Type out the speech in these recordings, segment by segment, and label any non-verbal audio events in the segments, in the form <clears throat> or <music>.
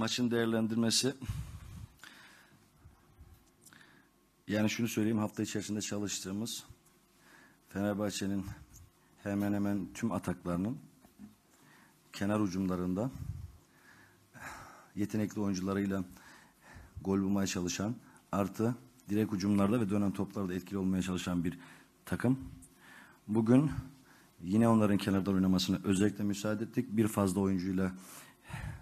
maçın değerlendirmesi yani şunu söyleyeyim hafta içerisinde çalıştığımız Fenerbahçe'nin hemen hemen tüm ataklarının kenar ucumlarında yetenekli oyuncularıyla gol bulmaya çalışan artı direkt ucumlarda ve dönen toplarda etkili olmaya çalışan bir takım. Bugün yine onların kenardan oynamasını özellikle müsaade ettik. Bir fazla oyuncuyla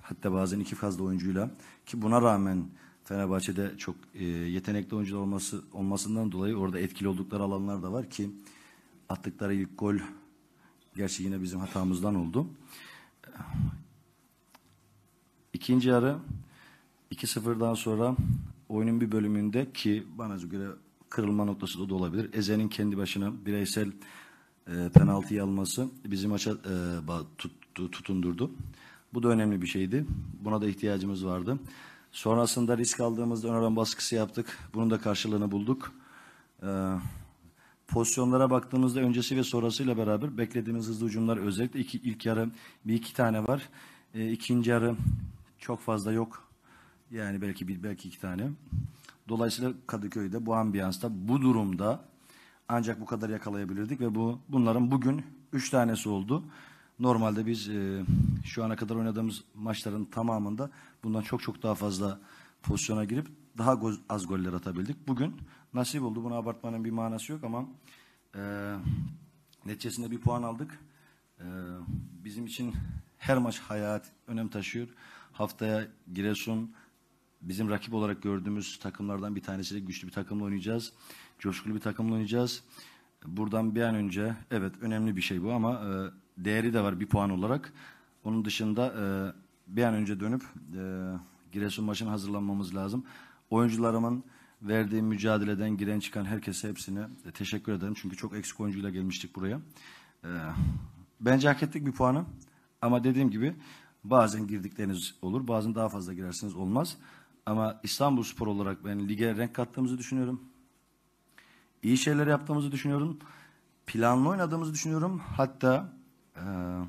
Hatta bazen iki fazla oyuncuyla ki buna rağmen Fenerbahçe'de çok e, yetenekli oyuncular olması olmasından dolayı orada etkili oldukları alanlar da var ki attıkları ilk gol gerçi yine bizim hatamızdan oldu. İkinci yarı 2-0'dan sonra oyunun bir bölümünde ki bana göre kırılma noktası da, da olabilir. Eze'nin kendi başına bireysel e, penaltıyı alması bizim maça e, tut, tutundurdu. Bu da önemli bir şeydi. Buna da ihtiyacımız vardı. Sonrasında risk aldığımızda ön oran baskısı yaptık. Bunun da karşılığını bulduk. Ee, pozisyonlara baktığımızda öncesi ve sonrasıyla beraber beklediğimiz hızlı ucumlar özellikle iki, ilk yarı bir iki tane var. Ee, ikinci yarı çok fazla yok. Yani belki bir belki iki tane. Dolayısıyla Kadıköy'de bu ambiyansta bu durumda ancak bu kadar yakalayabilirdik ve bu bunların bugün üç tanesi oldu. Normalde biz e, şu ana kadar oynadığımız maçların tamamında bundan çok çok daha fazla pozisyona girip daha goz, az goller atabildik. Bugün nasip oldu. Bunu abartmanın bir manası yok ama e, neticesinde bir puan aldık. E, bizim için her maç hayat önem taşıyor. Haftaya Giresun bizim rakip olarak gördüğümüz takımlardan bir tanesiyle güçlü bir takımla oynayacağız. Coşkulu bir takımla oynayacağız. Buradan bir an önce evet önemli bir şey bu ama e, değeri de var bir puan olarak. Onun dışında e, bir an önce dönüp e, Giresun maçına hazırlanmamız lazım. Oyuncularımın verdiği mücadeleden giren çıkan herkese hepsine e, teşekkür ederim. Çünkü çok eksik oyuncuyla gelmiştik buraya. E, bence hak ettik bir puanı. Ama dediğim gibi bazen girdikleriniz olur. Bazen daha fazla girersiniz olmaz. Ama İstanbul Spor olarak ben lige renk kattığımızı düşünüyorum. İyi şeyler yaptığımızı düşünüyorum. Planlı oynadığımızı düşünüyorum. Hatta ee,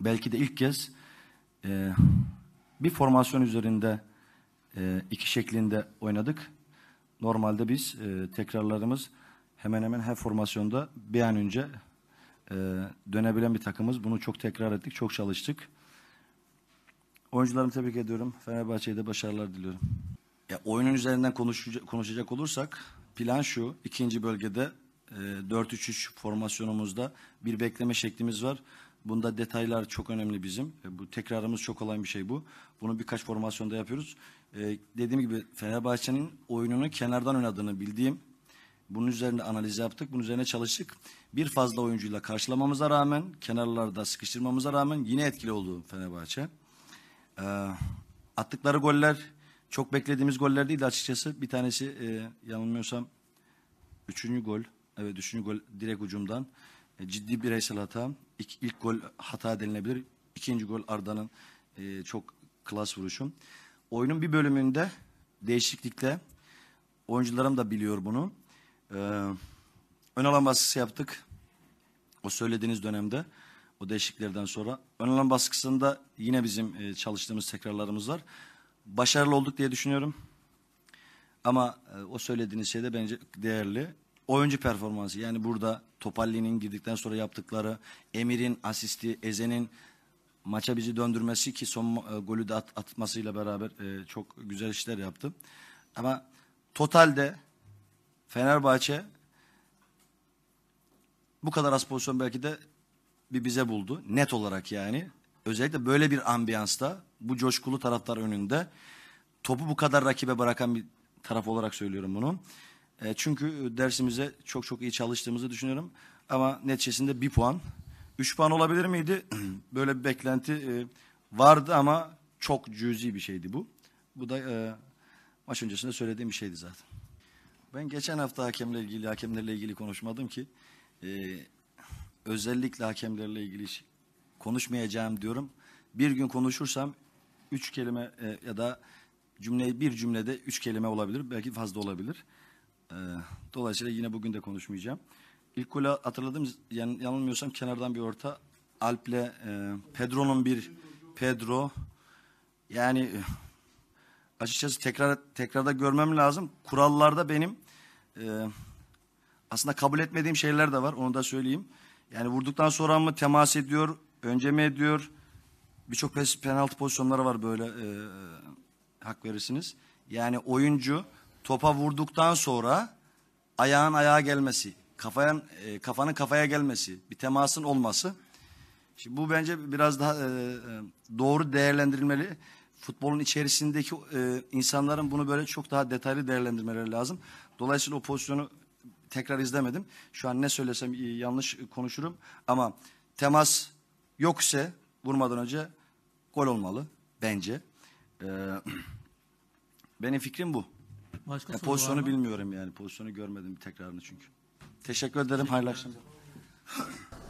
belki de ilk kez e, bir formasyon üzerinde e, iki şeklinde oynadık. Normalde biz e, tekrarlarımız hemen hemen her formasyonda bir an önce e, dönebilen bir takımız. Bunu çok tekrar ettik, çok çalıştık. Oyuncularımı tebrik ediyorum. Fenerbahçe'ye de başarılar diliyorum. Ya, oyunun üzerinden konuşacak, konuşacak olursak plan şu. ikinci bölgede 4-3-3 ee, formasyonumuzda bir bekleme şeklimiz var. Bunda detaylar çok önemli bizim. Ee, bu tekrarımız çok olan bir şey bu. Bunu birkaç formasyonda yapıyoruz. Ee, dediğim gibi Fenerbahçe'nin oyununu kenardan oynadığını bildiğim bunun üzerine analiz yaptık. Bunun üzerine çalıştık. Bir fazla oyuncuyla karşılamamıza rağmen, kenarlarda sıkıştırmamıza rağmen yine etkili oldu Fenerbahçe. attıkları goller çok beklediğimiz goller değildi açıkçası. Bir tanesi e, yanılmıyorsam üçüncü gol. Evet üçüncü gol direkt ucumdan. E, ciddi bireysel hata. İlk, ilk gol hata denilebilir. İkinci gol Arda'nın e, çok klas vuruşu. Oyunun bir bölümünde değişiklikle oyuncularım da biliyor bunu. E, ön alan baskısı yaptık. O söylediğiniz dönemde o değişikliklerden sonra. Ön alan baskısında yine bizim e, çalıştığımız tekrarlarımız var. Başarılı olduk diye düşünüyorum. Ama e, o söylediğiniz şey de bence değerli oyuncu performansı yani burada Topalli'nin girdikten sonra yaptıkları, Emir'in asisti, Ezen'in maça bizi döndürmesi ki son e, golü de at, atmasıyla beraber e, çok güzel işler yaptı. Ama totalde Fenerbahçe bu kadar az pozisyon belki de bir bize buldu. Net olarak yani. Özellikle böyle bir ambiyansta bu coşkulu taraftar önünde topu bu kadar rakibe bırakan bir taraf olarak söylüyorum bunu. E, çünkü e, dersimize çok çok iyi çalıştığımızı düşünüyorum. Ama neticesinde bir puan. Üç puan olabilir miydi? <clears throat> Böyle bir beklenti e, vardı ama çok cüzi bir şeydi bu. Bu da e, maç öncesinde söylediğim bir şeydi zaten. Ben geçen hafta hakemle ilgili, hakemlerle ilgili konuşmadım ki. E, özellikle hakemlerle ilgili konuşmayacağım diyorum. Bir gün konuşursam üç kelime e, ya da cümleyi bir cümlede üç kelime olabilir. Belki fazla olabilir. Ee, dolayısıyla yine bugün de konuşmayacağım. İlk golü hatırladım yani yanılmıyorsam kenardan bir orta Alp'le e, Pedro'nun bir Pedro yani e, açıkçası tekrar tekrarda görmem lazım. Kurallarda benim e, aslında kabul etmediğim şeyler de var onu da söyleyeyim. Yani vurduktan sonra mı temas ediyor, önce mi ediyor? Birçok penaltı pozisyonları var böyle e, hak verirsiniz. Yani oyuncu topa vurduktan sonra ayağın ayağa gelmesi, kafanın e, kafanın kafaya gelmesi, bir temasın olması. Şimdi bu bence biraz daha e, e, doğru değerlendirilmeli. Futbolun içerisindeki e, insanların bunu böyle çok daha detaylı değerlendirmeleri lazım. Dolayısıyla o pozisyonu tekrar izlemedim. Şu an ne söylesem yanlış konuşurum ama temas yok ise vurmadan önce gol olmalı bence. Ee, <clears throat> benim fikrim bu. Başka ya pozisyonu var mı? bilmiyorum yani. Pozisyonu görmedim tekrarını çünkü. Teşekkür ederim. Hayırlı akşamlar.